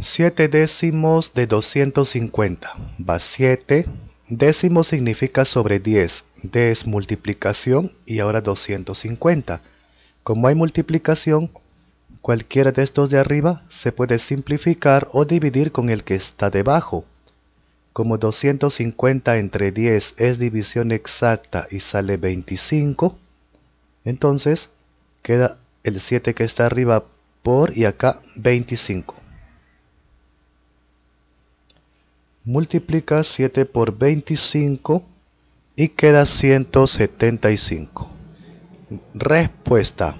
7 décimos de 250 va 7. Décimo significa sobre 10. D es multiplicación y ahora 250. Como hay multiplicación, cualquiera de estos de arriba se puede simplificar o dividir con el que está debajo. Como 250 entre 10 es división exacta y sale 25, entonces queda el 7 que está arriba por y acá 25. multiplica 7 por 25 y queda 175. Respuesta.